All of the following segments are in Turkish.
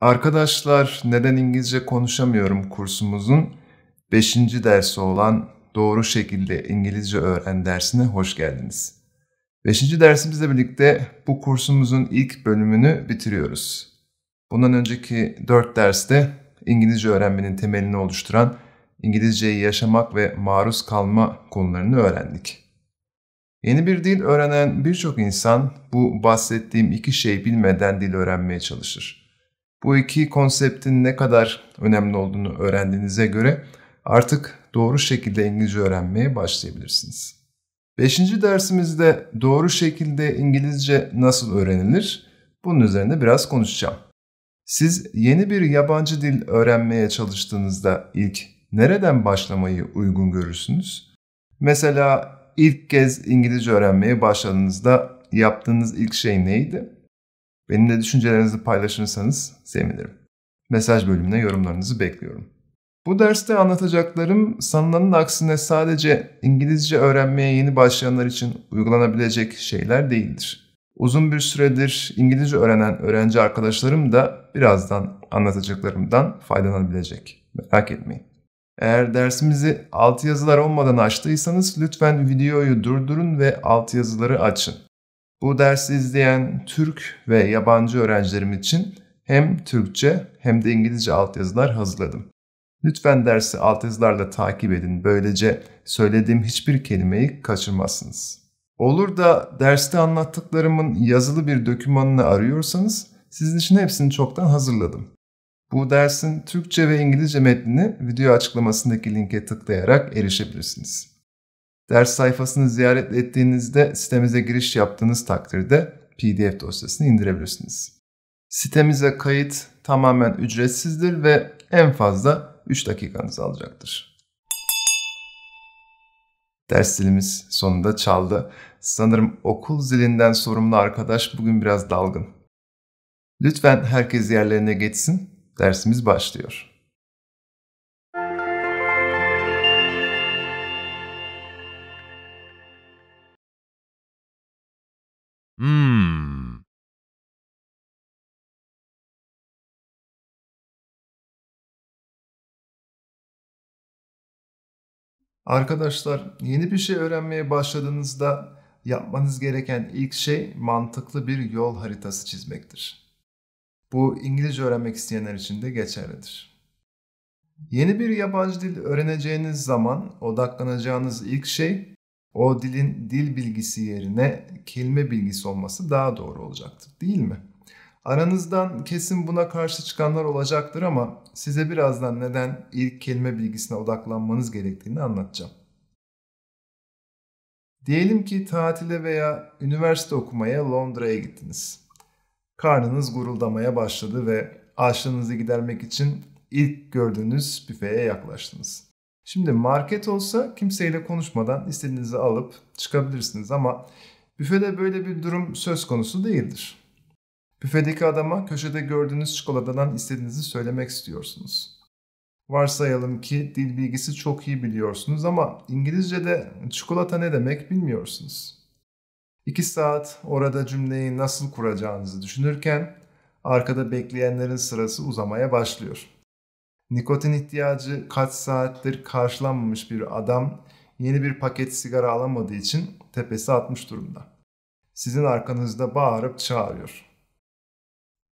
Arkadaşlar Neden İngilizce Konuşamıyorum kursumuzun 5. dersi olan Doğru Şekilde İngilizce Öğren dersine hoş geldiniz. 5. dersimizle birlikte bu kursumuzun ilk bölümünü bitiriyoruz. Bundan önceki 4 derste İngilizce öğrenmenin temelini oluşturan İngilizceyi yaşamak ve maruz kalma konularını öğrendik. Yeni bir dil öğrenen birçok insan bu bahsettiğim iki şey bilmeden dil öğrenmeye çalışır. Bu iki konseptin ne kadar önemli olduğunu öğrendiğinize göre artık doğru şekilde İngilizce öğrenmeye başlayabilirsiniz. Beşinci dersimizde doğru şekilde İngilizce nasıl öğrenilir? Bunun üzerine biraz konuşacağım. Siz yeni bir yabancı dil öğrenmeye çalıştığınızda ilk nereden başlamayı uygun görürsünüz? Mesela ilk kez İngilizce öğrenmeye başladığınızda yaptığınız ilk şey neydi? Benimle düşüncelerinizi paylaşırsanız sevinirim. Mesaj bölümüne yorumlarınızı bekliyorum. Bu derste anlatacaklarım sanılanın aksine sadece İngilizce öğrenmeye yeni başlayanlar için uygulanabilecek şeyler değildir. Uzun bir süredir İngilizce öğrenen öğrenci arkadaşlarım da birazdan anlatacaklarımdan faydalanabilecek. Merak etmeyin. Eğer dersimizi alt yazılar olmadan açtıysanız lütfen videoyu durdurun ve alt yazıları açın. Bu dersi izleyen Türk ve yabancı öğrencilerim için hem Türkçe hem de İngilizce altyazılar hazırladım. Lütfen dersi altyazılarla takip edin. Böylece söylediğim hiçbir kelimeyi kaçırmazsınız. Olur da derste anlattıklarımın yazılı bir dökümanını arıyorsanız sizin için hepsini çoktan hazırladım. Bu dersin Türkçe ve İngilizce metnini video açıklamasındaki linke tıklayarak erişebilirsiniz. Ders sayfasını ziyaret ettiğinizde sitemize giriş yaptığınız takdirde PDF dosyasını indirebilirsiniz. Sitemize kayıt tamamen ücretsizdir ve en fazla 3 dakikanızı alacaktır. Ders zilimiz sonunda çaldı. Sanırım okul zilinden sorumlu arkadaş bugün biraz dalgın. Lütfen herkes yerlerine geçsin. Dersimiz başlıyor. Hmm. Arkadaşlar, yeni bir şey öğrenmeye başladığınızda yapmanız gereken ilk şey mantıklı bir yol haritası çizmektir. Bu İngilizce öğrenmek isteyenler için de geçerlidir. Yeni bir yabancı dil öğreneceğiniz zaman odaklanacağınız ilk şey o dilin dil bilgisi yerine kelime bilgisi olması daha doğru olacaktır değil mi? Aranızdan kesin buna karşı çıkanlar olacaktır ama size birazdan neden ilk kelime bilgisine odaklanmanız gerektiğini anlatacağım. Diyelim ki tatile veya üniversite okumaya Londra'ya gittiniz. Karnınız guruldamaya başladı ve açlığınızı gidermek için ilk gördüğünüz büfeye yaklaştınız. Şimdi market olsa kimseyle konuşmadan istediğinizi alıp çıkabilirsiniz ama büfede böyle bir durum söz konusu değildir. Büfedeki adama köşede gördüğünüz çikolatadan istediğinizi söylemek istiyorsunuz. Varsayalım ki dil bilgisi çok iyi biliyorsunuz ama İngilizce'de çikolata ne demek bilmiyorsunuz. İki saat orada cümleyi nasıl kuracağınızı düşünürken arkada bekleyenlerin sırası uzamaya başlıyor. Nikotin ihtiyacı kaç saattir karşılanmamış bir adam yeni bir paket sigara alamadığı için tepesi atmış durumda. Sizin arkanızda bağırıp çağırıyor.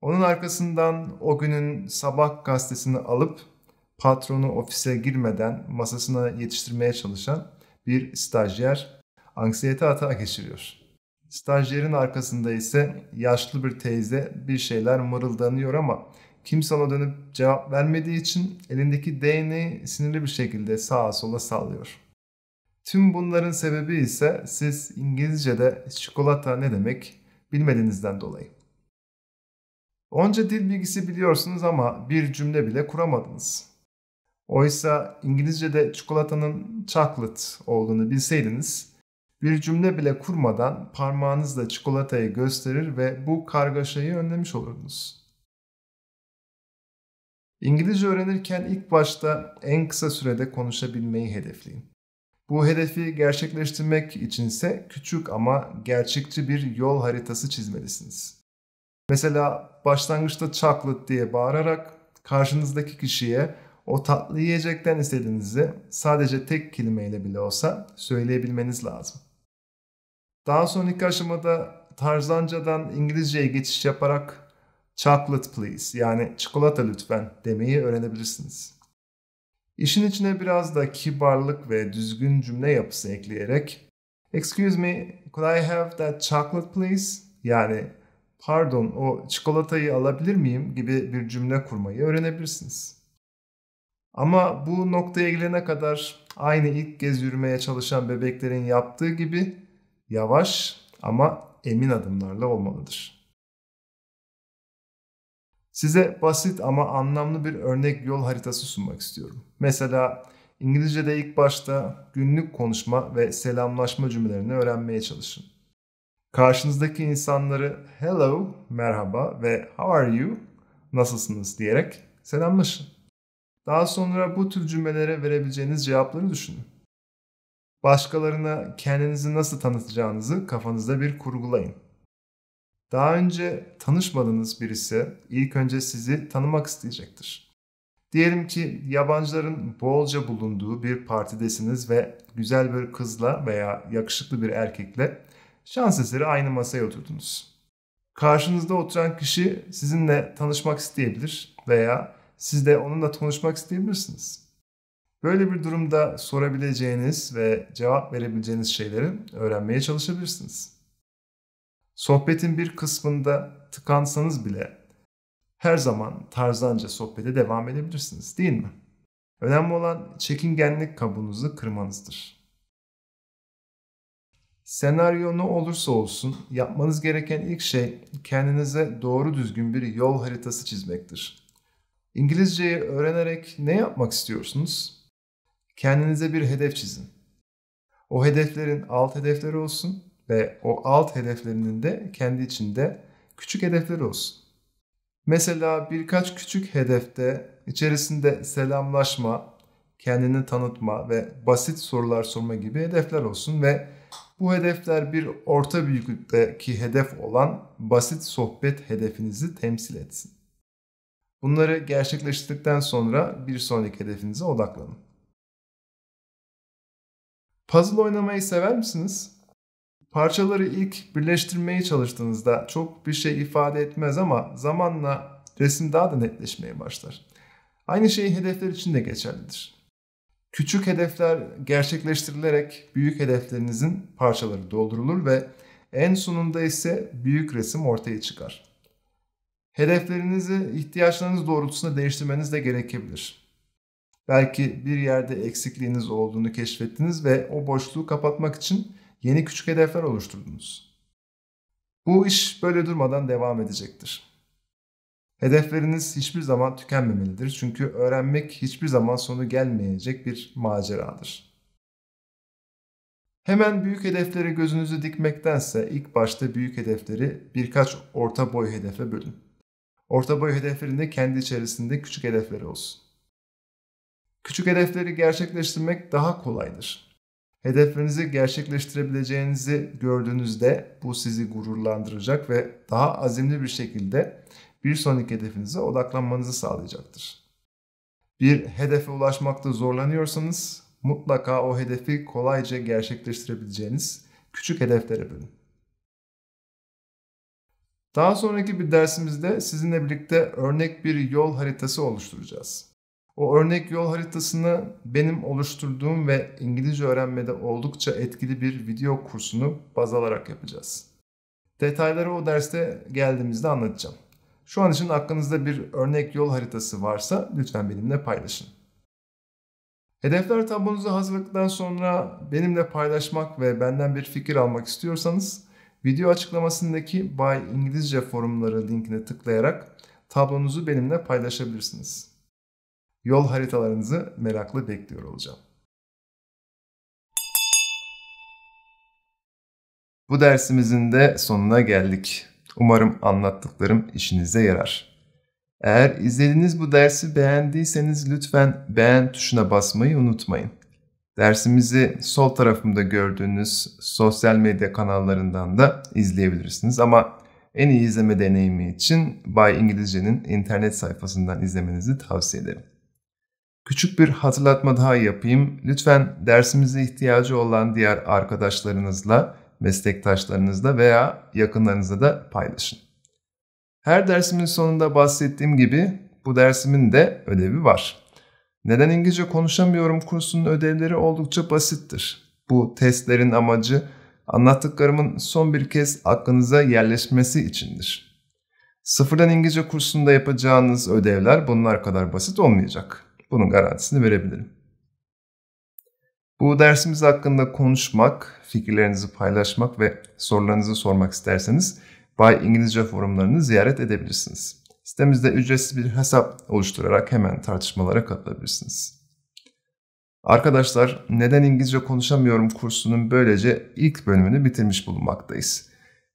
Onun arkasından o günün sabah gazetesini alıp patronu ofise girmeden masasına yetiştirmeye çalışan bir stajyer anksiyete atağa geçiriyor. Stajyerin arkasında ise yaşlı bir teyze bir şeyler mırıldanıyor ama Kimse ona dönüp cevap vermediği için elindeki değneği sinirli bir şekilde sağa sola sallıyor. Tüm bunların sebebi ise siz İngilizce'de çikolata ne demek bilmediğinizden dolayı. Onca dil bilgisi biliyorsunuz ama bir cümle bile kuramadınız. Oysa İngilizce'de çikolatanın chocolate olduğunu bilseydiniz bir cümle bile kurmadan parmağınızla çikolatayı gösterir ve bu kargaşayı önlemiş olurdunuz. İngilizce öğrenirken ilk başta en kısa sürede konuşabilmeyi hedefleyin. Bu hedefi gerçekleştirmek için ise küçük ama gerçekçi bir yol haritası çizmelisiniz. Mesela başlangıçta chocolate diye bağırarak karşınızdaki kişiye o tatlı yiyecekten istediğinizi sadece tek kelimeyle bile olsa söyleyebilmeniz lazım. Daha sonraki aşamada Tarzanca'dan İngilizceye geçiş yaparak chocolate please yani çikolata lütfen demeyi öğrenebilirsiniz. İşin içine biraz da kibarlık ve düzgün cümle yapısı ekleyerek Excuse me, could I have that chocolate please? Yani pardon o çikolatayı alabilir miyim gibi bir cümle kurmayı öğrenebilirsiniz. Ama bu noktaya gelene kadar aynı ilk kez yürümeye çalışan bebeklerin yaptığı gibi yavaş ama emin adımlarla olmalıdır. Size basit ama anlamlı bir örnek yol haritası sunmak istiyorum. Mesela İngilizce'de ilk başta günlük konuşma ve selamlaşma cümlelerini öğrenmeye çalışın. Karşınızdaki insanları hello, merhaba ve how are you, nasılsınız diyerek selamlaşın. Daha sonra bu tür cümlelere verebileceğiniz cevapları düşünün. Başkalarına kendinizi nasıl tanıtacağınızı kafanızda bir kurgulayın. Daha önce tanışmadığınız birisi ilk önce sizi tanımak isteyecektir. Diyelim ki yabancıların bolca bulunduğu bir partidesiniz ve güzel bir kızla veya yakışıklı bir erkekle şans eseri aynı masaya oturdunuz. Karşınızda oturan kişi sizinle tanışmak isteyebilir veya siz de onunla tanışmak isteyebilirsiniz. Böyle bir durumda sorabileceğiniz ve cevap verebileceğiniz şeyleri öğrenmeye çalışabilirsiniz. Sohbetin bir kısmında tıkansanız bile her zaman tarzanca sohbete devam edebilirsiniz değil mi? Önemli olan çekingenlik kabuğunuzu kırmanızdır. Senaryo ne olursa olsun yapmanız gereken ilk şey kendinize doğru düzgün bir yol haritası çizmektir. İngilizceyi öğrenerek ne yapmak istiyorsunuz? Kendinize bir hedef çizin. O hedeflerin alt hedefleri olsun, ve o alt hedeflerinin de kendi içinde küçük hedefleri olsun. Mesela birkaç küçük hedefte içerisinde selamlaşma, kendini tanıtma ve basit sorular sorma gibi hedefler olsun ve bu hedefler bir orta büyüklükteki hedef olan basit sohbet hedefinizi temsil etsin. Bunları gerçekleştirdikten sonra bir sonraki hedefinize odaklanın. Puzzle oynamayı sever misiniz? Parçaları ilk birleştirmeye çalıştığınızda çok bir şey ifade etmez ama zamanla resim daha da netleşmeye başlar. Aynı şey hedefler için de geçerlidir. Küçük hedefler gerçekleştirilerek büyük hedeflerinizin parçaları doldurulur ve en sonunda ise büyük resim ortaya çıkar. Hedeflerinizi ihtiyaçlarınız doğrultusunda değiştirmeniz de gerekebilir. Belki bir yerde eksikliğiniz olduğunu keşfettiniz ve o boşluğu kapatmak için yeni küçük hedefler oluşturdunuz. Bu iş böyle durmadan devam edecektir. Hedefleriniz hiçbir zaman tükenmemelidir çünkü öğrenmek hiçbir zaman sonu gelmeyecek bir maceradır. Hemen büyük hedeflere gözünüzü dikmektense ilk başta büyük hedefleri birkaç orta boy hedefe bölün. Orta boy hedeflerinde kendi içerisinde küçük hedefleri olsun. Küçük hedefleri gerçekleştirmek daha kolaydır. Hedeflerinizi gerçekleştirebileceğinizi gördüğünüzde bu sizi gururlandıracak ve daha azimli bir şekilde bir sonraki hedefinize odaklanmanızı sağlayacaktır. Bir hedefe ulaşmakta zorlanıyorsanız mutlaka o hedefi kolayca gerçekleştirebileceğiniz küçük hedeflere bölün. Daha sonraki bir dersimizde sizinle birlikte örnek bir yol haritası oluşturacağız. O örnek yol haritasını benim oluşturduğum ve İngilizce öğrenmede oldukça etkili bir video kursunu baz alarak yapacağız. Detayları o derste geldiğimizde anlatacağım. Şu an için aklınızda bir örnek yol haritası varsa lütfen benimle paylaşın. Hedefler tablonuzu hazırladıktan sonra benimle paylaşmak ve benden bir fikir almak istiyorsanız video açıklamasındaki Bay İngilizce forumları linkine tıklayarak tablonuzu benimle paylaşabilirsiniz. Yol haritalarınızı merakla bekliyor olacağım. Bu dersimizin de sonuna geldik. Umarım anlattıklarım işinize yarar. Eğer izlediğiniz bu dersi beğendiyseniz lütfen beğen tuşuna basmayı unutmayın. Dersimizi sol tarafımda gördüğünüz sosyal medya kanallarından da izleyebilirsiniz ama en iyi izleme deneyimi için Bay İngilizce'nin internet sayfasından izlemenizi tavsiye ederim. Küçük bir hatırlatma daha yapayım. Lütfen dersimize ihtiyacı olan diğer arkadaşlarınızla, meslektaşlarınızla veya yakınlarınızla da paylaşın. Her dersimin sonunda bahsettiğim gibi bu dersimin de ödevi var. Neden İngilizce konuşamıyorum kursunun ödevleri oldukça basittir. Bu testlerin amacı anlattıklarımın son bir kez aklınıza yerleşmesi içindir. Sıfırdan İngilizce kursunda yapacağınız ödevler bunlar kadar basit olmayacak. Bunun garantisini verebilirim. Bu dersimiz hakkında konuşmak, fikirlerinizi paylaşmak ve sorularınızı sormak isterseniz Bay İngilizce forumlarını ziyaret edebilirsiniz. Sitemizde ücretsiz bir hesap oluşturarak hemen tartışmalara katılabilirsiniz. Arkadaşlar, Neden İngilizce Konuşamıyorum kursunun böylece ilk bölümünü bitirmiş bulunmaktayız.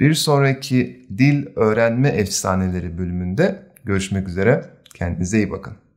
Bir sonraki Dil Öğrenme Efsaneleri bölümünde görüşmek üzere. Kendinize iyi bakın.